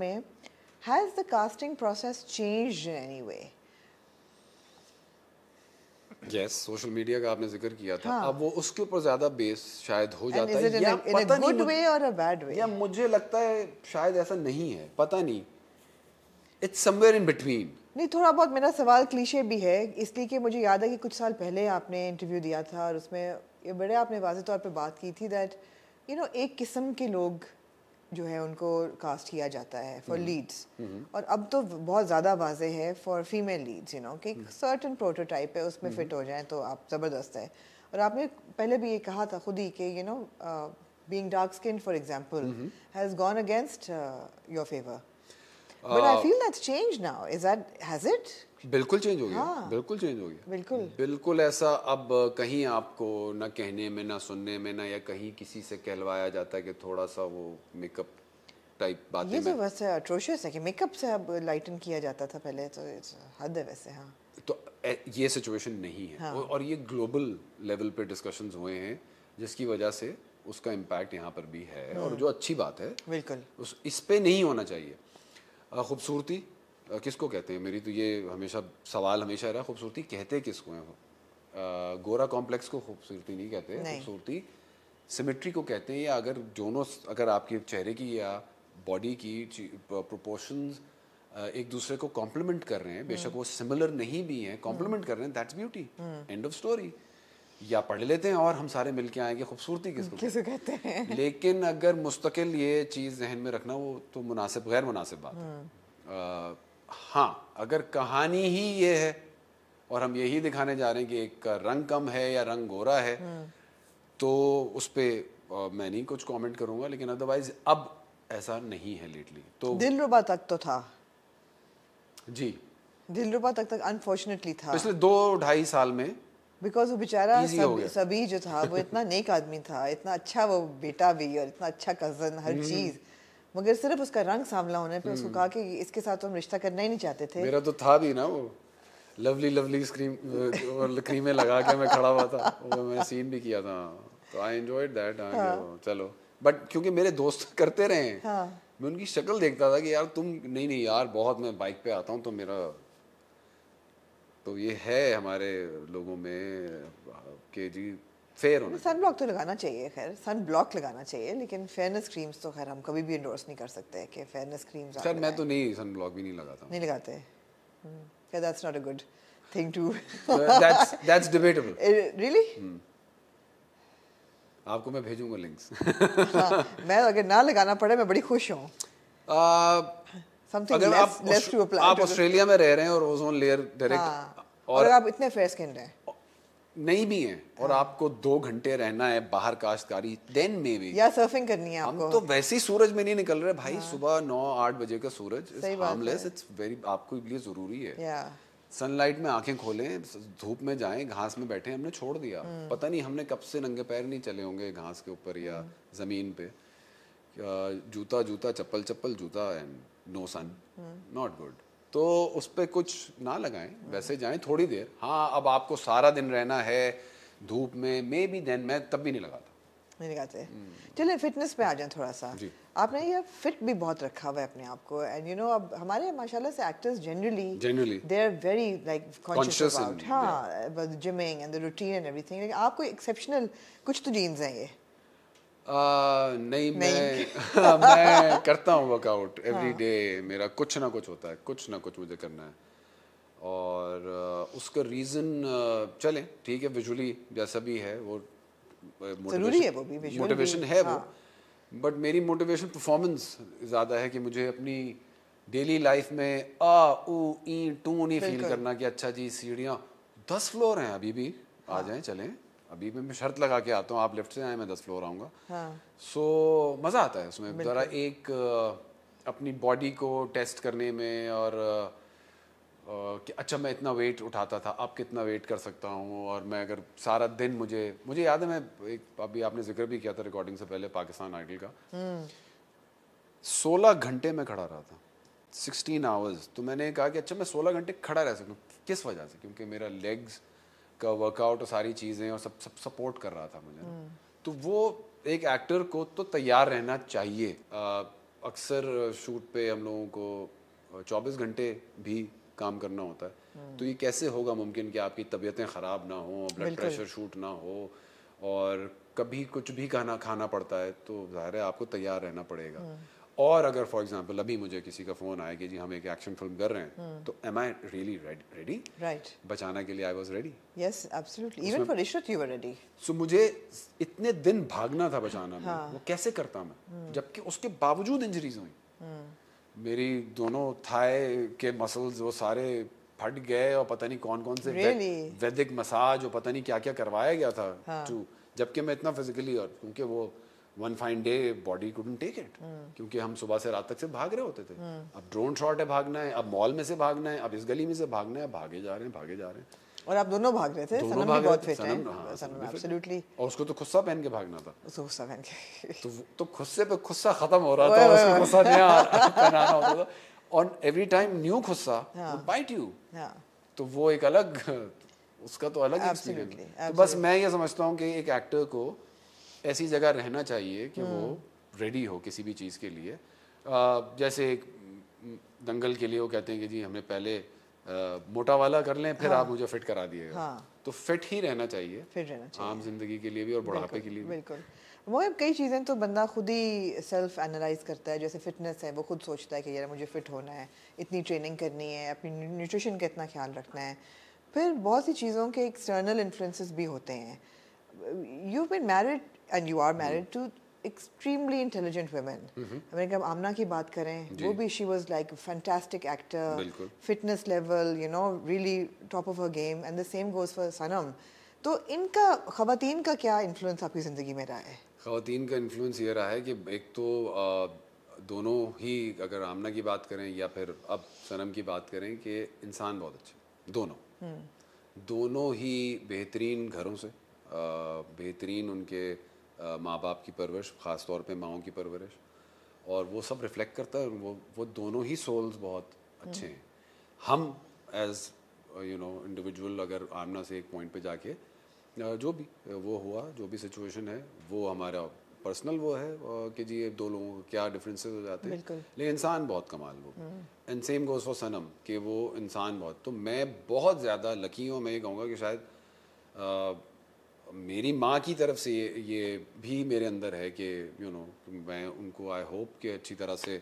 में has the casting process change in any way? yes, social media का आपने जिक्र किया था हाँ. अब वो उसके ऊपर ज्यादा बेस शायद हो And जाता है या a, पता नहीं way or a bad way? या मुझे लगता है शायद ऐसा नहीं है पता नहीं इट्स समवेयर इन बिटवीन नहीं थोड़ा बहुत मेरा सवाल क्लीशे भी है इसलिए कि मुझे याद है कि कुछ साल पहले आपने इंटरव्यू दिया था और उसमें ये बड़े आपने वाजे तौर पे बात की थी दैट यू नो एक किस्म के लोग जो है उनको कास्ट किया जाता है फॉर लीड्स mm-hmm. mm-hmm. और अब तो बहुत ज़्यादा वाजे है for female leads you know कि सर्टन mm-hmm. प्रोटोटाइप है उसमें फिट हो जाए तो आप ज़बरदस्त है और आपने पहले भी ये कहा था खुद ही कि you know being dark skin for example has gone against your favour but I feel that's change now is that has it बिल्कुल चेंज हो गया हाँ। बिल्कुल चेंज हो गया बिल्कुल बिल्कुल ऐसा अब कहीं आपको ना कहने में ना सुनने में ना या कहीं किसी से कहलवाया जाता है कि थोड़ा सा वो मेकअप टाइप बात ये तो वैसे अट्रोशियस है कि मेकअप से अब लाइटन किया जाता था पहले तो हद है वैसे हाँ तो ये सिचुएशन नहीं है हाँ। और ये ग्लोबल लेवल पे डिस्कशन हुए हैं जिसकी वजह से उसका इम्पैक्ट यहाँ पर भी है और हम्म। जो अच्छी बात है बिल्कुल उस इस पे नहीं होना चाहिए खूबसूरती किसको कहते हैं मेरी तो ये हमेशा सवाल हमेशा रहा खूबसूरती कहते किसको हैं आ, गोरा कॉम्प्लेक्स को खूबसूरती नहीं कहते खूबसूरती सिमेट्री को कहते हैं या अगर दोनों अगर आपके चेहरे की या बॉडी की प्रोपोर्शंस एक दूसरे को कॉम्प्लीमेंट कर रहे हैं बेशक हम्म। वो सिमिलर नहीं भी हैं कॉम्प्लीमेंट कर रहे हैं that's beauty end of story या पढ़ लेते हैं और हम सारे मिल के आएंगे खूबसूरती किसको किसको कहते हैं लेकिन अगर मुस्तकिल ये चीज़ जहन में रखना वो तो मुनासिब गैर मुनासिब बात है हम्म। हाँ अगर कहानी ही ये है और हम यही दिखाने जा रहे हैं कि एक रंग कम है या रंग गोरा है हम्म। तो उस पर मैं नहीं कुछ कमेंट करूंगा लेकिन अदरवाइज अब ऐसा नहीं है लेटली तो दिल रुबा तक तो था जी दिल रुबा तक तक अनफॉर्चुनेटली था पिछले दो ढाई साल में बिकॉज वो बेचारा सभी जो था वो इतना नेक आदमी था इतना अच्छा वो बेटा भी और इतना अच्छा कजन हर हम्म। चीज़ मगर सिर्फ उसका रंग सांवला होने पे उसको हम्म। कहा कि इसके साथ तो हम रिश्ता करना ही नहीं चाहते थे मेरा तो था भी ना वो लवली लवली स्क्रीम और क्रीमें लगा के मैं खड़ा हुआ था वो मैं सीन भी किया था तो आई एंजॉयड दैट चलो बट क्योंकि मेरे दोस्त करते रहे हाँ. मैं उनकी शक्ल देखता था कि यार तुम नहीं नहीं यार बहुत मैं बाइक पे आता हूँ तो मेरा तो ये है हमारे लोगों में के जी फेयर होना सन ब्लॉक तो लगाना चाहिए खैर सन ब्लॉक लगाना चाहिए लेकिन फेयरनेस क्रीम्स तो खैर हम कभी भी इंडोर्स नहीं कर सकते कि फेयरनेस क्रीम्स सर मैं तो नहीं सन ब्लॉक भी नहीं लगाता नहीं लगाते क्या that's not a good thing to that's that's debatable really आपको मैं भेजूंगा लिंक्स हाँ, मैं अगर ना लगाना पड़े मैं बड़ी खुश हूँ समथिंग लेस टू अप्लाई आप ऑस्ट्रेलिया में रह रहे हैं और ओजोन लेयर डायरेक्ट और आप इतने फेयर स्किन रहे हैं नहीं भी है और आपको दो घंटे रहना है बाहर काश्तकारी देन मे भी या सर्फिंग करनी है आपको हम तो वैसे ही सूरज में नहीं निकल रहे भाई हाँ। सुबह नौ आठ बजे का सूरज हार्मलेस इट्स वेरी आपको लिए जरूरी है सनलाइट में आंखें खोलें धूप में जाएं घास में बैठे हमने छोड़ दिया हम्म। पता नहीं हमने कब से नंगे पैर नहीं चले होंगे घास के ऊपर या हम्म। जमीन पे जूता जूता चप्पल चप्पल जूता and no son not good तो उस पर कुछ ना लगाएं वैसे जाएं थोड़ी देर हाँ अब आपको सारा दिन रहना है धूप में मे बी देन मैं तब भी नहीं लगाता नहीं लगाते चलिए फिटनेस पे आ जाएं थोड़ा सा जी आपने ये फिट भी बहुत रखा हुआ है अपने आप को एंड यू नो अब हमारे माशाल्लाह से actors generally generally they are very like conscious about हां the gymming and the routine and everything आपको एक्सेप्शनल कुछ तो जीन्स हैं ये नहीं, मैं हाँ, मैं करता हूँ वर्कआउट एवरी डे मेरा कुछ ना कुछ होता है कुछ ना कुछ मुझे करना है और उसका रीज़न चले ठीक है विजुअली जैसा भी है वो जरूरी है वो भी मोटिवेशन है वो बट हाँ। मेरी मोटिवेशन परफॉर्मेंस ज़्यादा है कि मुझे अपनी डेली लाइफ में आ ऊ ई टू नहीं फील करना कि अच्छा जी सीढ़ियाँ दस फ्लोर हैं अभी भी आ हाँ। जाएं चलें अभी मैं शर्त लगा के आता हूँ आप लेफ्ट से आए मैं दस फ्लोर आऊंगा सो हाँ। so, मज़ा आता है उसमें ज़रा एक अपनी बॉडी को टेस्ट करने में और कि अच्छा मैं इतना वेट उठाता था अब कितना वेट कर सकता हूँ और मैं अगर सारा दिन मुझे मुझे याद है मैं एक अभी आपने जिक्र भी किया था रिकॉर्डिंग से पहले पाकिस्तान आइडल का हम्म। सोलह घंटे में खड़ा रहा था सिक्सटीन आवर्स तो मैंने कहा कि अच्छा मैं सोलह घंटे खड़ा रह सकूँ किस वजह से क्योंकि मेरा लेग्स का वर्कआउट और सारी चीज़ें और सब सब सपोर्ट कर रहा था मुझे हम्म। तो वो एक एक्टर को तो तैयार रहना चाहिए अक्सर शूट पे हम लोगों को 24 घंटे भी काम करना होता है हम्म। तो ये कैसे होगा मुमकिन कि आपकी तबीयतें ख़राब ना हो ब्लड प्रेशर शूट ना हो और कभी कुछ भी खाना खाना पड़ता है तो ज़ाहिर है आपको तैयार रहना पड़ेगा हम्म। और अगर फॉर एग्जाम्पल अभी मुझे किसी का फोन आया कि जी हम एक एक्शन फिल्म कर रहे हैं hmm. तो am I really ready right बचाने के लिए I was ready even for रिश्वत यू रेडी सो मुझे इतने दिन भागना था बचाना में हाँ। वो कैसे करता मैं hmm. जबकि उसके बावजूद इंजरीज हुई hmm. मेरी दोनों थाए के मसल्स वो सारे फट गए और पता नहीं कौन कौन से really? वैदिक मसाज और पता नहीं क्या क्या करवाया गया था हाँ. जबकि मैं इतना फिजिकली और क्योंकि वो one fine day body couldn't take it क्योंकि हम सुबह से रात तक से भाग रहे होते थे hmm. अब ड्रोन शॉट है भागना है अब मॉल में से भागना है अब इस गली में से भागना है भागे जा रहे हैं भागे जा रहे हैं और आप दोनों भाग रहे थे दोनों भाग बहुत फिट सनम, हाँ, सनम एब्सोल्युटली और उसको तो खुस्सा पहन के भागना था उसको खुस्सा पहन के तो तो खुस्से पे खुस्सा खत्म हो रहा था उसको खुस्सा नया पहनाना होता था और एवरी टाइम न्यू खुस्सा बाइट हाँ। यू हाँ। तो वो एक अलग उसका तो अलग एक्सपीरियंस तो बस मैं ये समझता हूँ कि एक एक्टर को ऐसी जगह रहना चाहिए कि वो रेडी हम्म। हो किसी भी चीज़ के लिए जैसे दंगल के लिए वो कहते हैं कि जी हमें पहले आ, मोटा वाला कर लें फिर हाँ, आप मुझे फिट करा दिएगा हाँ, तो फिट ही रहना चाहिए फिट रहना चाहिए आम जिंदगी के लिए भी और बुढ़ापे के लिए भी बिल्कुल वो कई चीज़ें तो बंदा खुद ही सेल्फ एनालाइज करता है जैसे फिटनेस है वो खुद सोचता है कि यार मुझे फिट होना है इतनी ट्रेनिंग करनी है अपनी न्यूट्रिशन का इतना ख्याल रखना है फिर बहुत सी चीज़ों के एक्सटर्नल इन्फ्लुएंसेस भी होते हैं you been married and you are married to extremely intelligent women America Amna की बात करें वो भी she was like fantastic actor fitness level you know really top of a game and the same goes for Sanam तो इनका खातन का क्या इन्फ्लुएंस आपकी ज़िंदगी में रहा है खातन का इन्फ्लुएंस ये रहा है कि एक तो आ, दोनों ही अगर आमना की बात करें या फिर अब सनम की बात करें कि इंसान बहुत अच्छे दोनों हम्म। दोनों ही बेहतरीन घरों से बेहतरीन उनके माँ बाप की परवरिश ख़ास तौर पे माओ की परवरिश और वो सब रिफ्लेक्ट करता है वो वो दोनों ही सोल्स बहुत अच्छे हैं हम एज यू नो इंडिविजुअल अगर आमना से एक पॉइंट पे जाके जो भी वो हुआ जो भी सिचुएशन है वो हमारा पर्सनल वो है कि जी ये दो लोगों क्या डिफरेंसेस हो जाते हैं लेकिन इंसान बहुत कमाल वो and same goes for Sanam कि वो इंसान बहुत तो मैं बहुत ज़्यादा लकी हूँ मैं ये कहूँगा कि शायद मेरी माँ की तरफ से ये, भी मेरे अंदर है कि यू नो मैं उनको आई होप कि अच्छी तरह से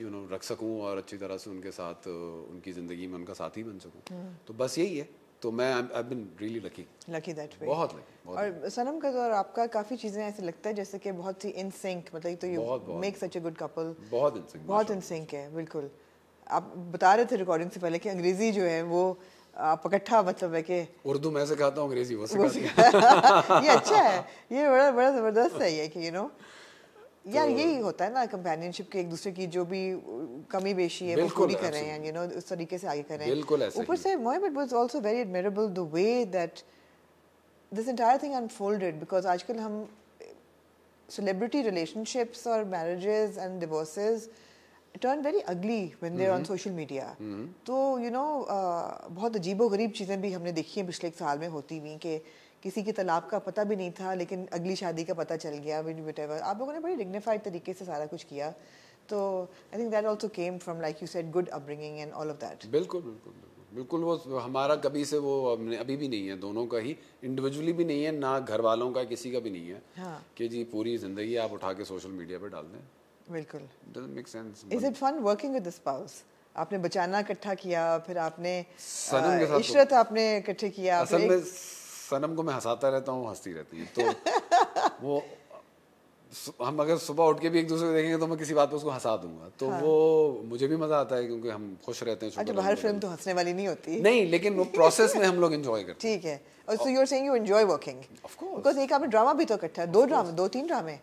यू नो रख सकूँ और अच्छी तरह से उनके साथ उनकी ज़िंदगी में उनका साथी बन सकूँ हम्म। तो बस यही है तो मैं I been really lucky lucky that way बहुत लकी और सनम का और आपका काफी चीजें ऐसे लगता है जैसे कि बहुत ही इन सिंक मतलब तो you make such a good couple बहुत इन सिंक बहुत इन सिंक है बिल्कुल आप बता रहे थे रिकॉर्डिंग से पहले कि अंग्रेजी जो है वो आप इकट्ठा मतलब है कि उर्दू मैं सिखाता हूँ अंग्रेजी वो सिखाता ये अच्छा है ये बड़ा बड़ा ज़बरदस्त है ये कि यू नो तो यार यही होता है ना कंपेनियनशिप के एक दूसरे की जो भी कमी बेशी है वो पूरी कर रहे हैं यू नो उस तरीके से आगे कर रहे हैं ऊपर से Mohammad was also very admirable the way that this entire thing unfolded because आजकल हम सेलिब्रिटी रिलेशनशिप्स और marriages and divorces turn very ugly when they're on social media तो यू नो uh, बहुत अजीबो गरीब चीज़ें भी हमने देखी हैं पिछले एक साल में होती हुई कि किसी के तलाक का पता भी नहीं था लेकिन अगली शादी का पता चल गया वट एवर आप लोगों ने बड़ी डिग्निफाइड तरीके से सारा कुछ किया तो I think that also came from like you said good upbringing and all of that बिल्कुल बिल्कुल बिल्कुल वो हमारा कभी से वो अभी भी नहीं है दोनों का ही इंडिविजुअली भी नहीं है ना घर वालों का किसी का भी नहीं है हाँ. कि जी पूरी ज़िंदगी आप उठा के सोशल मीडिया पर डाल दें बिल्कुल is it fun working with the spouse आपने बचाना इकट्ठा किया फिर आपने सनम के साथ तो- इशरत आपने इकट्ठे किया असल में सनम को मैं हंसाता रहता हूँ हंसती रहती है तो वो हम अगर सुबह उठ के भी एक दूसरे को देखेंगे तो मैं किसी बात पे उसको हंसा दूंगा तो हाँ। वो मुझे भी मजा आता है क्योंकि हम खुश रहते हैं अच्छा बाहर फिल्म तो हंसने वाली नहीं होती नहीं लेकिन वो प्रोसेस में हम लोग एंजॉय करते हैं ठीक है और so you are saying you enjoy working of course because एक आपने ड्रामा भी तो इकट्ठा दो ड्रामा दो तीन ड्रामे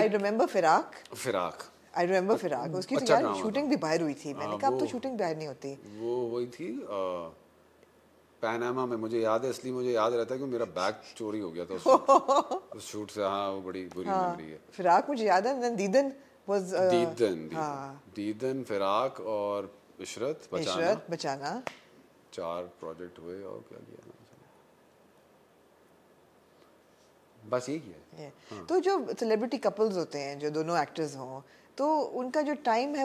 आई रिमेंबर फिराक फिराक आई रिमेंबर फिराक उसकी तो यार शूटिंग भी बाहर हुई थी मैंने हाँ, कहा अब तो शूटिंग बाहर नहीं होती वो वही थी पैनामा में मुझे याद है इसलिए मुझे याद रहता है कि मेरा बैग चोरी हो गया था उस, शूट से हाँ वो बड़ी बुरी हाँ, मेमोरी है फिराक मुझे याद है दीदन वाज uh, दीदन हाँ। दीदन, फिराक और इशरत बचाना इशरत बचाना चार प्रोजेक्ट हुए और क्या किया बस यही किया yeah. हाँ. तो जो सेलिब्रिटी कपल्स होते हैं जो दोनों एक्टर्स हों तो उनका जो टाइम है